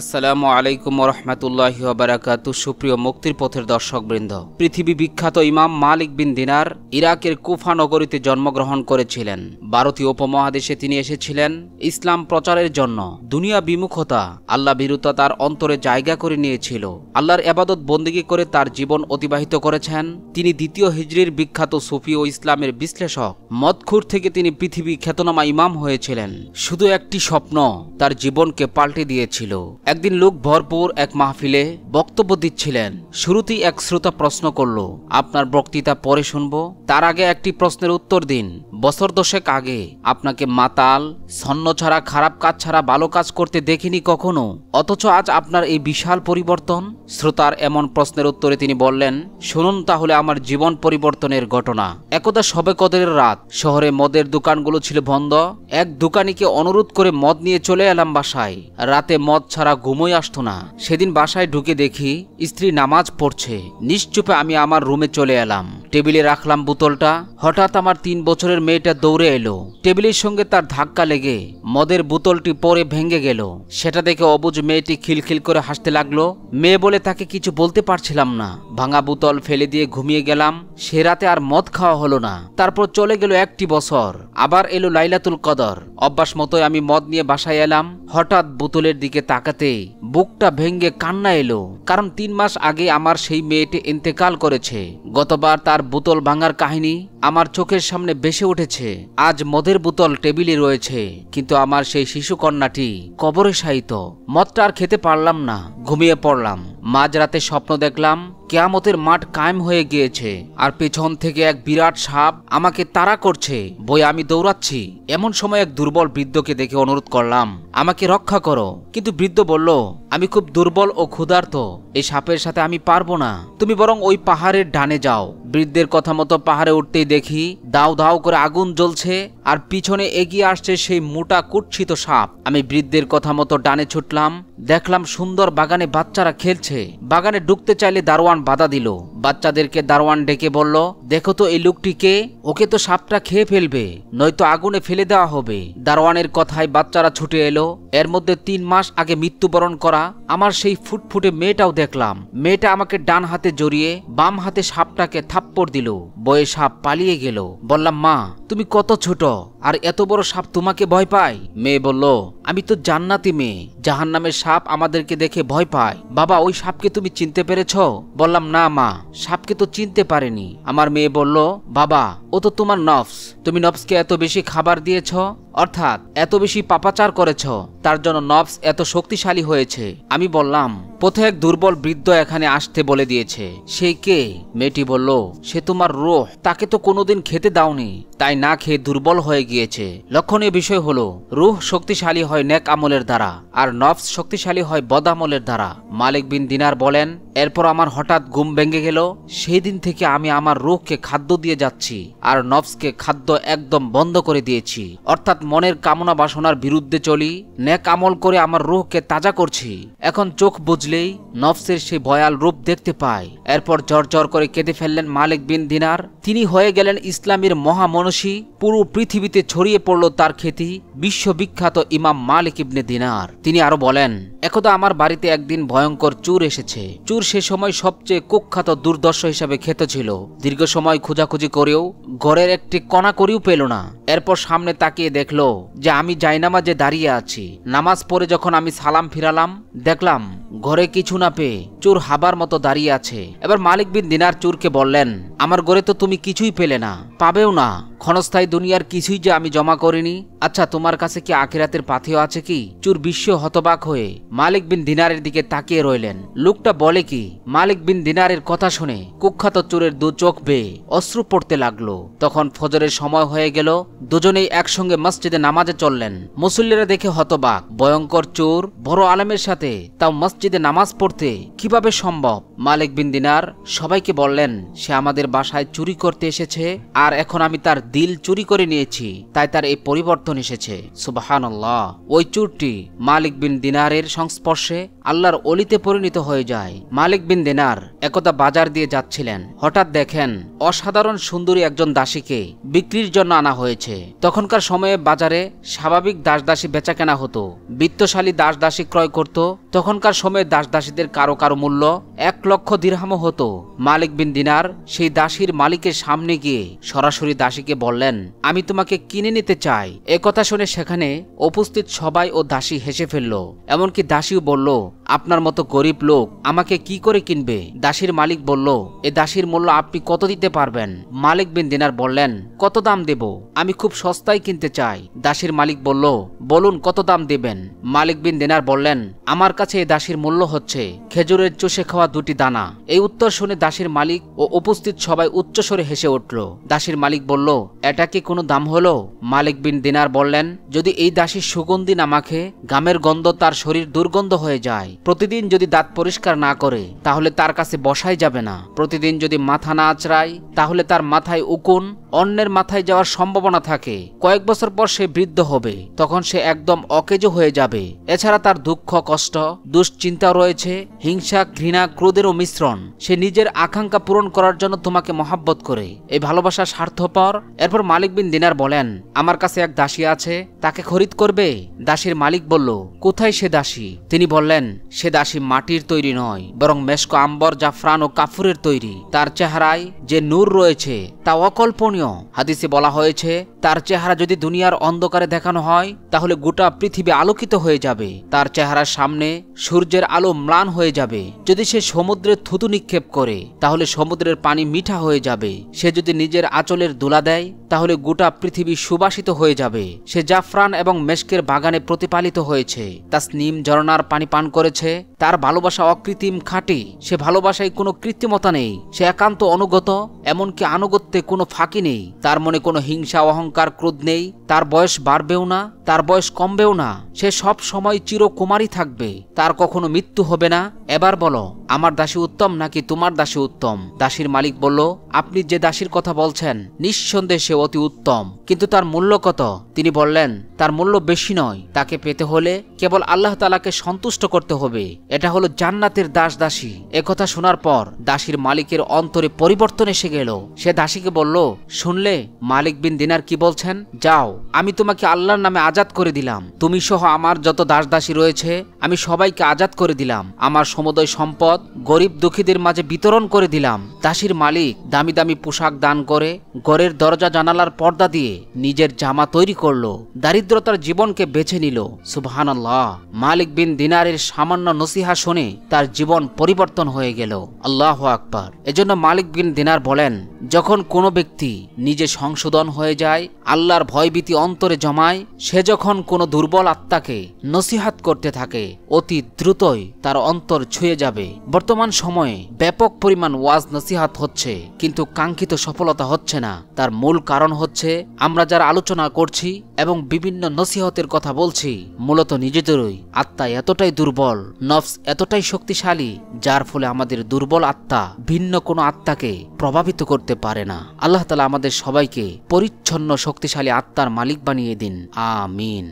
আসসালামু আলাইকুম রহমতুল্লাহ বারাকাতু সুপ্রিয় মুক্তির পথের দর্শকবৃন্দ পৃথিবী বিখ্যাত ইমাম মালিক বিন দিনার ইরাকের কুফা নগরীতে জন্মগ্রহণ করেছিলেন ভারতীয় উপমহাদেশে তিনি এসেছিলেন ইসলাম প্রচারের জন্য দুনিয়া বিমুখতা আল্লাহ বিরুতা তার অন্তরে জায়গা করে নিয়েছিল আল্লাহর এবাদত বন্দিগি করে তার জীবন অতিবাহিত করেছেন তিনি দ্বিতীয় হিজড়ির বিখ্যাত সুফি ও ইসলামের বিশ্লেষক মদখুর থেকে তিনি পৃথিবী খ্যাতনামা ইমাম হয়েছিলেন শুধু একটি স্বপ্ন তার জীবনকে পাল্টে দিয়েছিল একদিন লোক ভরপুর এক মাহফিলে বক্তব্য দিচ্ছিলেন শুরুতেই এক শ্রোতা প্রশ্ন করল আপনার বক্তৃতা পরে শুনব তার আগে একটি প্রশ্নের উত্তর দিন বছর দশেক আগে আপনাকে মাতাল স্বর্ণ ছাড়া খারাপ কাজ ছাড়া ভালো কাজ করতে দেখিনি কখনো অথচ আজ আপনার এই বিশাল পরিবর্তন শ্রোতার এমন প্রশ্নের উত্তরে তিনি বললেন শুনুন তাহলে আমার জীবন পরিবর্তনের ঘটনা একদা সবে কদের রাত শহরে মদের দোকানগুলো ছিল বন্ধ এক দোকানিকে অনুরোধ করে মদ নিয়ে চলে এলাম বাসায় রাতে মদ ছাড়া সারা ঘুমোই আসতো না সেদিন বাসায় ঢুকে দেখি স্ত্রী নামাজ পড়ছে নিশ্চুপে আমি আমার রুমে চলে এলাম টেবিলে রাখলাম বোতলটা হঠাৎ আমার তিন বছরের মেয়েটা দৌড়ে এলো টেবিলের সঙ্গে তার ধাক্কা লেগে মদের বোতলটি পরে ভেঙে গেল সেটা দেখে অবুজ মেয়েটি খিলখিল করে হাসতে লাগলো মেয়ে বলে তাকে কিছু বলতে পারছিলাম না ভাঙা বোতল ফেলে দিয়ে ঘুমিয়ে গেলাম সে রাতে আর মদ খাওয়া হলো না তারপর চলে গেল একটি বছর আবার এলো লাইলাতুল কদর অভ্যাস মতোই আমি মদ নিয়ে বাসায় এলাম হঠাৎ বোতলের দিকে তাকাতে রাতে বুকটা ভেঙ্গে কান্না এলো কারণ তিন মাস আগে আমার সেই মেয়েটি ইন্তেকাল করেছে গতবার তার বোতল ভাঙার কাহিনী আমার চোখের সামনে বেসে উঠেছে আজ মদের বোতল টেবিলে রয়েছে কিন্তু আমার সেই শিশু কন্যাটি কবরে সাহিত মদটা আর খেতে পারলাম না ঘুমিয়ে পড়লাম মাঝরাতে স্বপ্ন দেখলাম কেয়ামতের মাঠ কায়েম হয়ে গিয়েছে আর পেছন থেকে এক বিরাট সাপ আমাকে তাড়া করছে বই আমি দৌড়াচ্ছি এমন সময় এক দুর্বল বৃদ্ধকে দেখে অনুরোধ করলাম আমাকে রক্ষা করো কিন্তু বৃদ্ধ বলল আমি খুব দুর্বল ও ক্ষুধার্ত এই সাপের সাথে আমি পারবো না তুমি বরং ওই পাহাড়ের ডানে যাও বৃদ্ধের কথা মতো পাহাড়ে উঠতেই দেখি দাও দাও করে আগুন জ্বলছে আর পিছনে এগিয়ে আসছে সেই মোটা কুৎসিত সাপ আমি বৃদ্ধের কথা মতো ডানে ছুটলাম দেখলাম সুন্দর বাগানে বাচ্চারা খেলছে বাগানে ঢুকতে চাইলে দারোয়ান বাধা দিল বাচ্চাদেরকে দারোয়ান ডেকে বলল দেখো তো এই লোকটিকে ওকে তো সাপটা খেয়ে ফেলবে নয়তো আগুনে ফেলে দেওয়া হবে দারোয়ানের কথায় বাচ্চারা ছুটে এলো এর মধ্যে তিন মাস আগে মৃত্যুবরণ করা আমার সেই ফুটফুটে মেয়েটাও দেখলাম মেয়েটা আমাকে ডান হাতে জড়িয়ে বাম হাতে সাপটাকে থাপ্পড় দিল বয়ে সাপ পালিয়ে গেল বললাম মা তুমি কত ছোট 해서 আর এত বড় সাপ তোমাকে ভয় পায় মেয়ে বলল আমি তো জান্নাতি মেয়ে জাহান নামের সাপ আমাদেরকে দেখে ভয় পায় বাবা ওই সাপকে তুমি চিনতে পেরেছ বললাম না মা সাপকে তো চিনতে পারেনি আমার মেয়ে বলল বাবা ও তো তোমার নফস তুমি নফসকে এত বেশি খাবার দিয়েছ অর্থাৎ এত বেশি পাপাচার করেছ তার জন্য নফস এত শক্তিশালী হয়েছে আমি বললাম পথে এক দুর্বল বৃদ্ধ এখানে আসতে বলে দিয়েছে সে কে মেয়েটি বলল সে তোমার রোহ তাকে তো কোনোদিন খেতে দাওনি তাই না খেয়ে দুর্বল হয়ে গিয়েছে লক্ষণীয় বিষয় হলো রুহ শক্তিশালী হয় নেক আমলের দ্বারা আর নফস শক্তিশালী হয় বদামলের দ্বারা মালিক বিন দিনার বলেন এরপর আমার হঠাৎ ঘুম ভেঙে গেল সেই দিন থেকে আমি আমার রুখকে খাদ্য দিয়ে যাচ্ছি আর নফসকে খাদ্য একদম বন্ধ করে দিয়েছি অর্থাৎ মনের কামনা বাসনার বিরুদ্ধে চলি নেক আমল করে আমার রুখকে তাজা করছি এখন চোখ বুঝলেই নফসের সেই ভয়াল রূপ দেখতে পায় এরপর জর্জর করে কেঁদে ফেললেন মালিক বিন দিনার তিনি হয়ে গেলেন ইসলামের মহামনসী পুরো পৃথিবীতে ছড়িয়ে পড়ল তার খ্যাতি বিশ্ববিখ্যাত ইমাম মালিক ইবনে দিনার তিনি আরো বলেন একদা আমার বাড়িতে একদিন ভয়ঙ্কর চুর এসেছে চুর সে সময় সবচেয়ে কুখ্যাত দুর্দশ হিসাবে খেত ছিল দীর্ঘ সময় খোঁজাখুঁজি করেও ঘরের একটি কণা করেও পেল না এরপর সামনে তাকিয়ে দেখল যে আমি জায়নামাজে দাঁড়িয়ে আছি নামাজ পড়ে যখন আমি সালাম ফিরালাম দেখলাম ঘরে কিছু না পেয়ে চোর হাবার মতো দাঁড়িয়ে আছে এবার মালিক বিন দিনার চোরকে বললেন আমার ঘরে তো তুমি কিছুই পেলে না পাবেও না ক্ষণস্থায়ী দুনিয়ার কিছুই যে আমি জমা করিনি আচ্ছা তোমার কাছে কি আখিরাতের পাথেও আছে কি চুর বিশ্ব হতবাক হয়ে মালিক বিন দিনারের দিকে তাকিয়ে রইলেন লোকটা বলে কি মালিক বিন দিনারের কথা শুনে কুখ্যাত চোরের দু চোখ বেয়ে অশ্রু পড়তে লাগলো তখন ফজরের সময় হয়ে গেল দুজনেই একসঙ্গে মসজিদে নামাজে চললেন মুসল্লিরা দেখে হতবাক ভয়ঙ্কর চোর বড় আলমের সাথে তাও মসজিদ মসজিদে নামাজ পড়তে কিভাবে সম্ভব মালিক বিন দিনার সবাইকে বললেন সে আমাদের বাসায় চুরি করতে এসেছে আর এখন আমি তার দিল চুরি করে নিয়েছি তাই তার এই পরিবর্তন এসেছে সুবাহান ওই চুরটি মালিক বিন দিনারের সংস্পর্শে আল্লাহর অলিতে পরিণত হয়ে যায় মালিক বিন দিনার একদা বাজার দিয়ে যাচ্ছিলেন হঠাৎ দেখেন অসাধারণ সুন্দরী একজন দাসীকে বিক্রির জন্য আনা হয়েছে তখনকার সময়ে বাজারে স্বাভাবিক দাসদাসী কেনা হতো বিত্তশালী দাসদাসী ক্রয় করত তখনকার সময় প্রথমে দাস দাসীদের কারো কারো মূল্য এক লক্ষ দিরহামও হতো মালিক বিন দিনার সেই দাসীর মালিকের সামনে গিয়ে সরাসরি দাসীকে বললেন আমি তোমাকে কিনে নিতে চাই একথা শুনে সেখানে উপস্থিত সবাই ও দাসী হেসে ফেলল এমনকি দাসীও বলল আপনার মতো গরিব লোক আমাকে কি করে কিনবে দাসীর মালিক বলল এ দাসীর মূল্য আপনি কত দিতে পারবেন মালিক বিন দিনার বললেন কত দাম দেব আমি খুব সস্তায় কিনতে চাই দাসীর মালিক বলল বলুন কত দাম দেবেন মালিক বিন দিনার বললেন আমার কাছে এ দাসীর মূল্য হচ্ছে খেজুরের চষে খাওয়া দুটি দানা এই উত্তর শুনে দাসের মালিক ও উপস্থিত সবাই উচ্চস্বরে হেসে উঠল দাসের মালিক বলল এটা কি কোনো দাম হলো মালিক বিন দিনার বললেন যদি এই দাসীর সুগন্ধি না মাখে গামের গন্ধ তার শরীর দুর্গন্ধ হয়ে যায় প্রতিদিন যদি দাঁত পরিষ্কার না করে তাহলে তার কাছে বসাই যাবে না প্রতিদিন যদি মাথা না আঁচড়ায় তাহলে তার মাথায় উকুন অন্যের মাথায় যাওয়ার সম্ভাবনা থাকে কয়েক বছর পর সে বৃদ্ধ হবে তখন সে একদম অকেজ হয়ে যাবে এছাড়া তার দুঃখ কষ্ট দুশ্চিন্তা চিন্তা রয়েছে হিংসা ঘৃণা ক্রোধেরও মিশ্রণ সে নিজের আকাঙ্ক্ষা পূরণ করার জন্য তোমাকে মহাব্বত করে এই ভালোবাসা স্বার্থপর এরপর মালিক বিন দিনার বলেন আমার কাছে এক দাসী আছে তাকে খরিদ করবে দাসীর মালিক বলল কোথায় সে দাসী তিনি বললেন সে দাসী মাটির তৈরি নয় বরং মেশক আম্বর জাফরান ও কাফুরের তৈরি তার চেহারায় যে নূর রয়েছে তা অকল্পনীয় হাদিসে বলা হয়েছে তার চেহারা যদি দুনিয়ার অন্ধকারে দেখানো হয় তাহলে গোটা পৃথিবী আলোকিত হয়ে যাবে তার চেহারার সামনে সূর্যের সূর্যের আলো ম্লান হয়ে যাবে যদি সে সমুদ্রে থুতু নিক্ষেপ করে তাহলে সমুদ্রের পানি মিঠা হয়ে যাবে সে যদি নিজের আচলের দোলা দেয় তাহলে গোটা পৃথিবী সুবাসিত হয়ে যাবে সে জাফরান এবং মেশকের বাগানে প্রতিপালিত হয়েছে তা স্নিম ঝরনার পানি পান করেছে তার ভালোবাসা অকৃত্রিম খাঁটি সে ভালোবাসায় কোনো কৃত্রিমতা নেই সে একান্ত অনুগত এমনকি আনুগত্যে কোনো ফাঁকি নেই তার মনে কোনো হিংসা অহংকার ক্রোধ নেই তার বয়স বাড়বেও না তার বয়স কমবেও না সে সব সময় চিরকুমারী থাকবে তার কখনো কখনো মৃত্যু হবে না এবার বলো আমার দাসী উত্তম নাকি তোমার দাসী উত্তম দাসীর মালিক বলল আপনি যে দাসীর কথা বলছেন নিঃসন্দেহে সে অতি উত্তম কিন্তু তার মূল্য কত তিনি বললেন তার মূল্য বেশি নয় তাকে পেতে হলে কেবল আল্লাহ তালাকে সন্তুষ্ট করতে হবে এটা হলো জান্নাতের দাস দাসী একথা শোনার পর দাসীর মালিকের অন্তরে পরিবর্তন এসে গেল সে দাসীকে বলল শুনলে মালিক বিন দিনার কি বলছেন যাও আমি তোমাকে আল্লাহর নামে আজাদ করে দিলাম তুমি সহ আমার যত দাস দাসী রয়েছে আমি সবাইকে আজাদ জাকাত করে দিলাম আমার সমুদয় সম্পদ গরিব দুঃখীদের মাঝে বিতরণ করে দিলাম দাসীর মালিক দামি দামি পোশাক দান করে ঘরের দরজা জানালার পর্দা দিয়ে নিজের জামা তৈরি করলো দারিদ্রতার জীবনকে বেছে নিল সুবহানাল্লাহ মালিক বিন দিনারের সামান্য নসিহা শুনে তার জীবন পরিবর্তন হয়ে গেল আল্লাহ আকবর এজন্য মালিক বিন দিনার বলেন যখন কোনো ব্যক্তি নিজে সংশোধন হয়ে যায় আল্লাহর ভয়ভীতি অন্তরে জমায় সে যখন কোনো দুর্বল আত্মাকে নসিহাত করতে থাকে অতি দ্রুত মুহূর্তই তার অন্তর ছুঁয়ে যাবে বর্তমান সময়ে ব্যাপক পরিমাণ ওয়াজ নসিহাত হচ্ছে কিন্তু কাঙ্ক্ষিত সফলতা হচ্ছে না তার মূল কারণ হচ্ছে আমরা যারা আলোচনা করছি এবং বিভিন্ন নসিহতের কথা বলছি মূলত নিজেদেরই আত্মা এতটাই দুর্বল নফস এতটাই শক্তিশালী যার ফলে আমাদের দুর্বল আত্মা ভিন্ন কোনো আত্মাকে প্রভাবিত করতে পারে না আল্লাহ তালা আমাদের সবাইকে পরিচ্ছন্ন শক্তিশালী আত্মার মালিক বানিয়ে দিন আমিন